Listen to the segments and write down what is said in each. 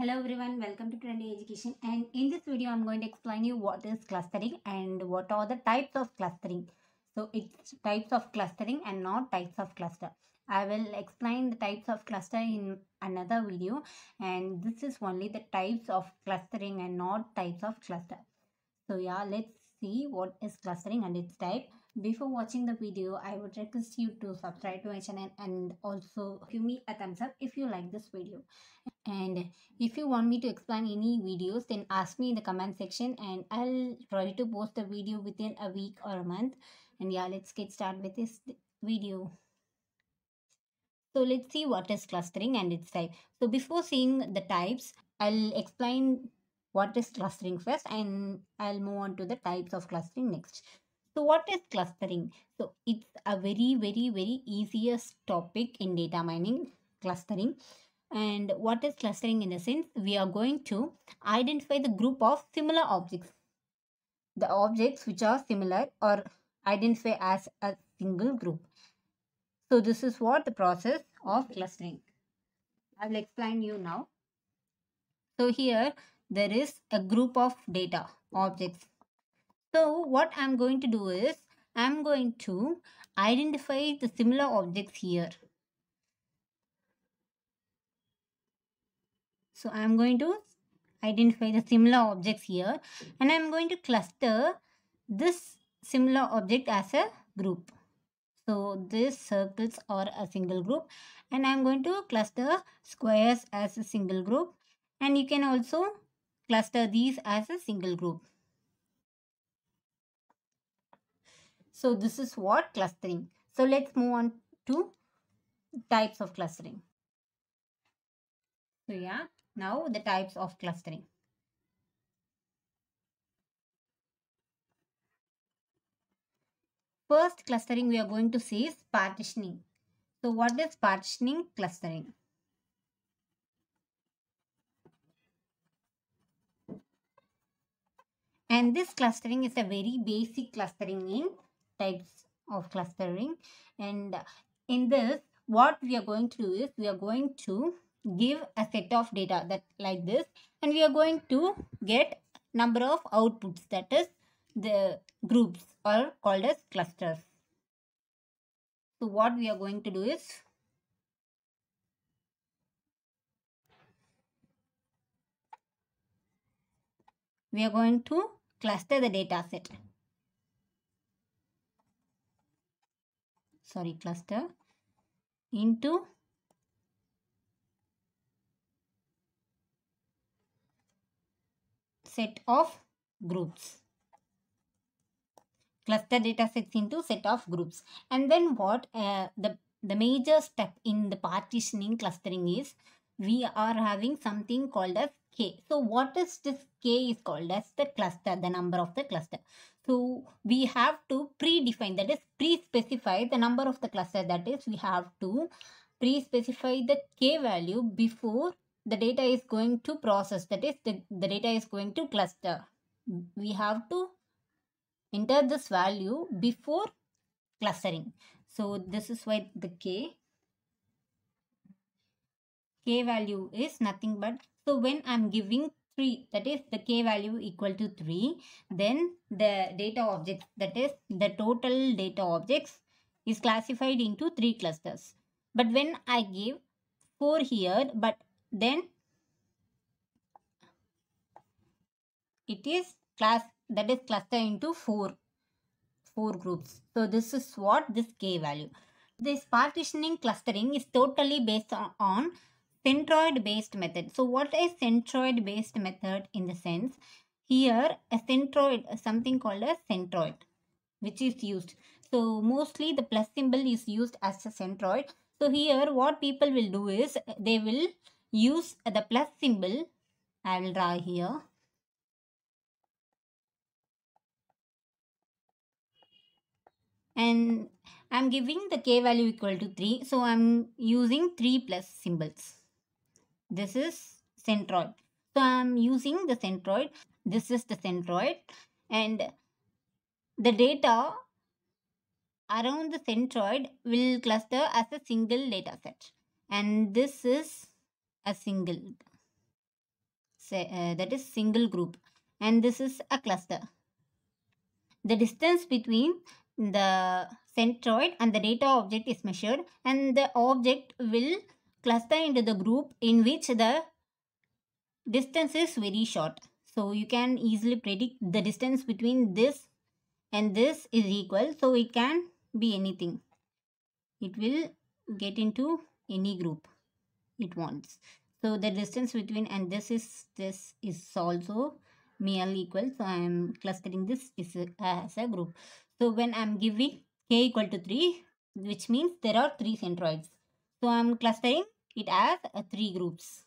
hello everyone welcome to trendy education and in this video i'm going to explain you what is clustering and what are the types of clustering so it's types of clustering and not types of cluster i will explain the types of cluster in another video and this is only the types of clustering and not types of cluster so yeah let's see what is clustering and its type before watching the video, I would request you to subscribe to my channel and also give me a thumbs up if you like this video. And if you want me to explain any videos, then ask me in the comment section and I'll try to post the video within a week or a month. And yeah, let's get started with this video. So let's see what is clustering and its type. So before seeing the types, I'll explain what is clustering first and I'll move on to the types of clustering next. So what is clustering? So it's a very, very, very easiest topic in data mining, clustering. And what is clustering in the sense? We are going to identify the group of similar objects. The objects which are similar or identify as a single group. So this is what the process of clustering. I will explain you now. So here there is a group of data objects so what I'm going to do is I'm going to identify the similar objects here. So I'm going to identify the similar objects here and I'm going to cluster this similar object as a group. So these circles are a single group and I'm going to cluster squares as a single group and you can also cluster these as a single group. So this is what clustering. So let's move on to types of clustering. So yeah, now the types of clustering. First clustering we are going to see is partitioning. So what is partitioning clustering? And this clustering is a very basic clustering in types of clustering and in this what we are going to do is we are going to give a set of data that like this and we are going to get number of outputs that is the groups are called as clusters so what we are going to do is we are going to cluster the data set sorry cluster into set of groups cluster data sets into set of groups and then what uh, the the major step in the partitioning clustering is we are having something called as k so what is this k is called as the cluster the number of the cluster so we have to predefine that is pre-specify the number of the cluster that is we have to pre-specify the k value before the data is going to process that is the, the data is going to cluster. We have to enter this value before clustering. So this is why the k k value is nothing but so when I'm giving 3 that is the k value equal to 3 then the data objects that is the total data objects is classified into 3 clusters but when I give 4 here but then it is class that is cluster into 4 4 groups so this is what this k value this partitioning clustering is totally based on, on centroid based method. So what is centroid based method in the sense? Here a centroid, something called a centroid which is used. So mostly the plus symbol is used as a centroid. So here what people will do is they will use the plus symbol. I will draw here. And I'm giving the k value equal to 3. So I'm using 3 plus symbols. This is centroid. So I'm using the centroid. This is the centroid. And the data around the centroid will cluster as a single data set. And this is a single, say, uh, that is single group. And this is a cluster. The distance between the centroid and the data object is measured and the object will cluster into the group in which the distance is very short. So you can easily predict the distance between this and this is equal. So it can be anything. It will get into any group it wants. So the distance between and this is this is also male equal. So I am clustering this is as a group. So when I am giving k equal to 3 which means there are 3 centroids. So I am clustering it has uh, three groups,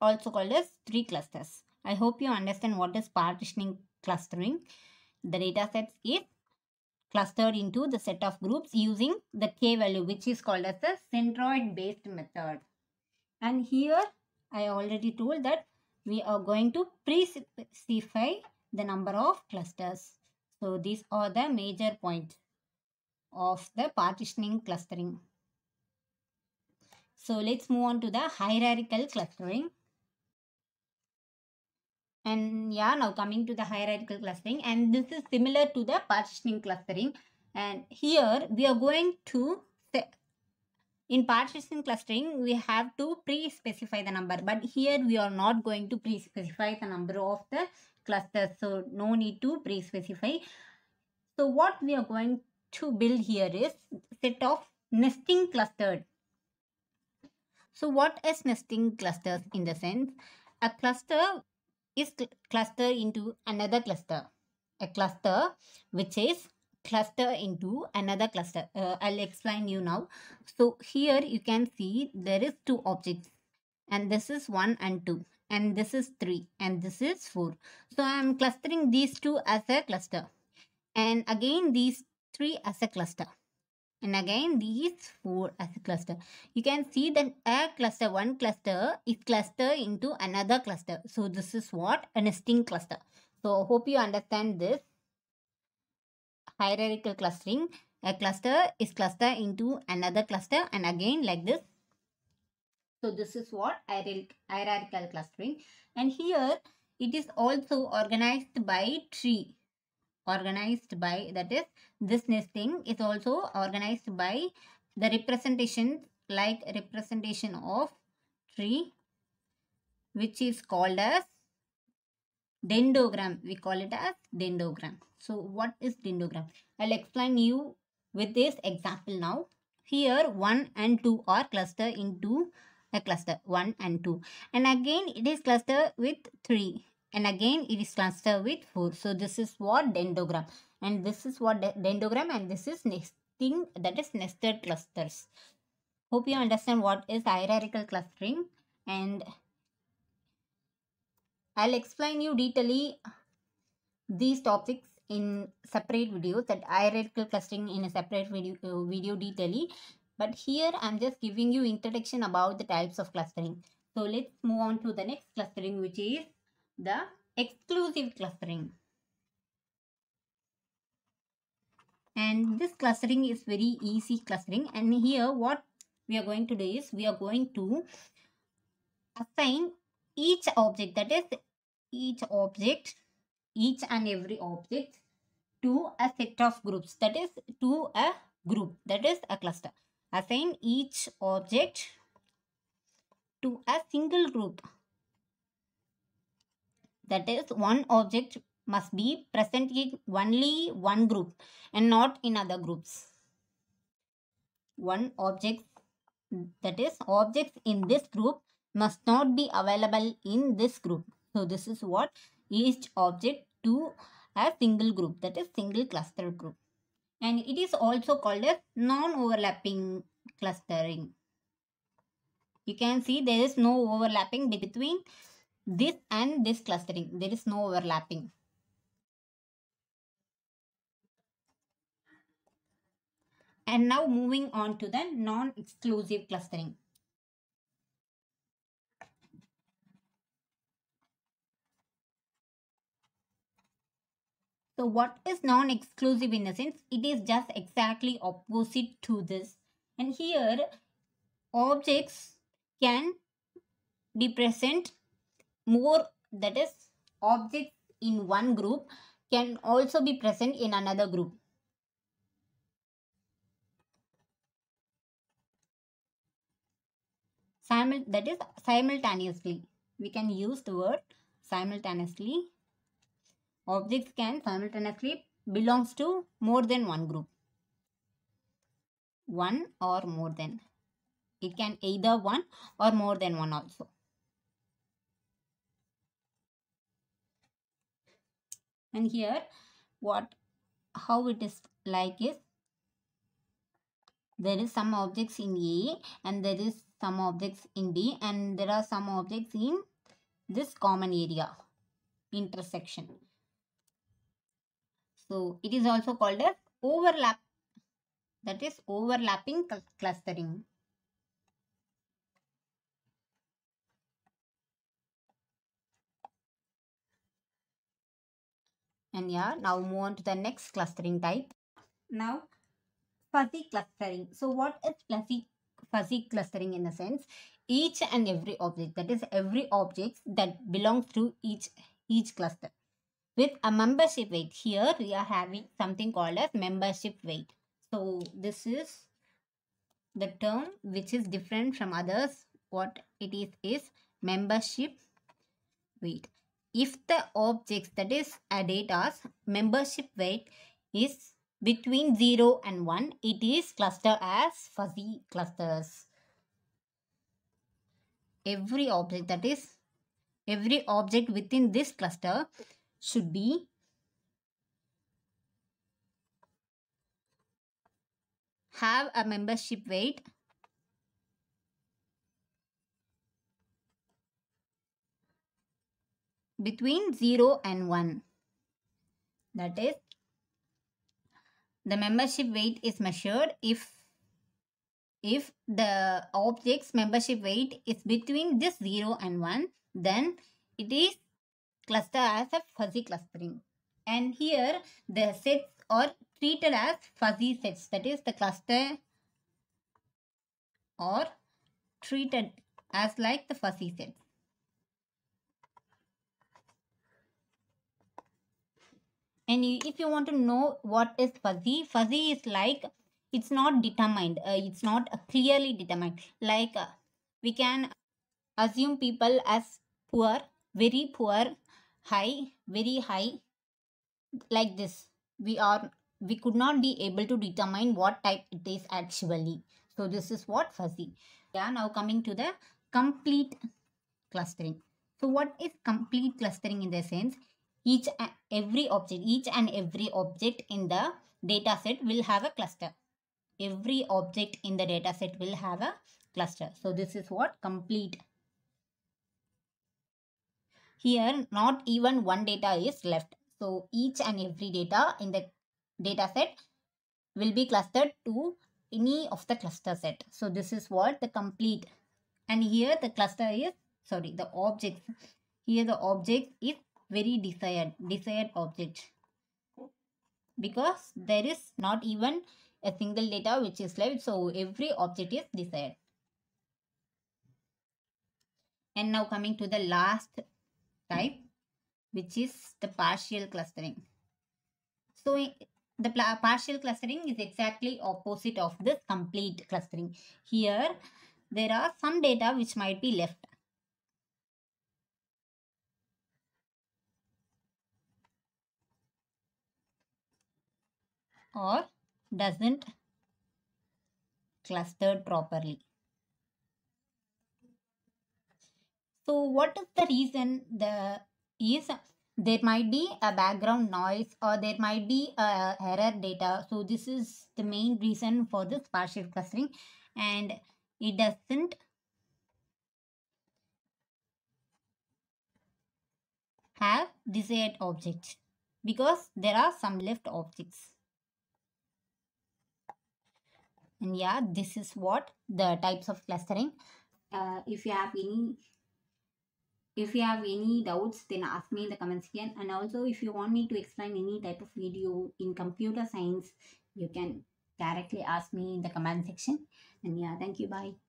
also called as three clusters. I hope you understand what is partitioning clustering. The data sets is clustered into the set of groups using the k value which is called as the centroid based method. And here I already told that we are going to pre-specify the number of clusters. So these are the major point of the partitioning clustering. So let's move on to the hierarchical clustering. And yeah, now coming to the hierarchical clustering and this is similar to the partitioning clustering. And here we are going to, in partitioning clustering, we have to pre-specify the number. But here we are not going to pre-specify the number of the clusters. So no need to pre-specify. So what we are going to build here is set of nesting clustered so what is nesting clusters in the sense? A cluster is cl cluster into another cluster. A cluster which is cluster into another cluster. Uh, I'll explain you now. So here you can see there is two objects and this is 1 and 2 and this is 3 and this is 4. So I am clustering these two as a cluster and again these three as a cluster. And again, these four as a cluster. You can see that a cluster, one cluster is cluster into another cluster. So this is what? A nesting cluster. So hope you understand this. Hierarchical clustering. A cluster is cluster into another cluster and again like this. So this is what? Hierarchical clustering. And here it is also organized by tree organized by that is this nesting is also organized by the representation like representation of tree which is called as dendrogram we call it as dendrogram so what is dendrogram i'll explain you with this example now here 1 and 2 are cluster into a cluster 1 and 2 and again it is cluster with 3 and again it is clustered with 4. So this is what dendrogram and this is what dendrogram and this is nesting that is nested clusters. Hope you understand what is hierarchical clustering and I'll explain you detailly these topics in separate videos that hierarchical clustering in a separate video, uh, video detailly. but here I'm just giving you introduction about the types of clustering. So let's move on to the next clustering which is the exclusive clustering. And this clustering is very easy clustering. And here what we are going to do is we are going to assign each object that is each object each and every object to a set of groups that is to a group that is a cluster assign each object to a single group that is, one object must be present in only one group and not in other groups. One object, that is, objects in this group must not be available in this group. So, this is what each object to a single group, that is, single cluster group. And it is also called as non-overlapping clustering. You can see there is no overlapping between this and this clustering there is no overlapping and now moving on to the non-exclusive clustering So what is non-exclusive in a sense? It is just exactly opposite to this. And here objects can be present more that is objects in one group can also be present in another group. Simul that is simultaneously. We can use the word simultaneously. Objects can simultaneously belongs to more than one group. One or more than. It can either one or more than one also. and here what how it is like is there is some objects in A and there is some objects in B and there are some objects in this common area intersection. So it is also called as overlap that is overlapping clustering. And yeah, now move on to the next clustering type. Now, fuzzy clustering. So what is fuzzy, fuzzy clustering in a sense? Each and every object, that is every object that belongs to each, each cluster. With a membership weight, here we are having something called as membership weight. So this is the term which is different from others. What it is is membership weight if the objects that is added as membership weight is between 0 and 1, it is cluster as fuzzy clusters. Every object that is, every object within this cluster should be have a membership weight between 0 and 1. That is, the membership weight is measured if if the object's membership weight is between this 0 and 1, then it is clustered as a fuzzy clustering. And here the sets are treated as fuzzy sets. That is the cluster or treated as like the fuzzy sets. and if you want to know what is fuzzy fuzzy is like it's not determined uh, it's not uh, clearly determined like uh, we can assume people as poor very poor high very high like this we are we could not be able to determine what type it is actually so this is what fuzzy yeah now coming to the complete clustering so what is complete clustering in the sense each every object each and every object in the data set will have a cluster every object in the data set will have a cluster so this is what complete here not even one data is left so each and every data in the data set will be clustered to any of the cluster set so this is what the complete and here the cluster is sorry the object here the object is very desired, desired object because there is not even a single data which is left so every object is desired and now coming to the last type which is the partial clustering so the partial clustering is exactly opposite of this complete clustering here there are some data which might be left or doesn't clustered properly. So what is the reason the is there might be a background noise or there might be a error data. So this is the main reason for this partial clustering and it doesn't have desired objects because there are some left objects and yeah this is what the types of clustering uh, if you have any if you have any doubts then ask me in the comments again and also if you want me to explain any type of video in computer science you can directly ask me in the comment section and yeah thank you bye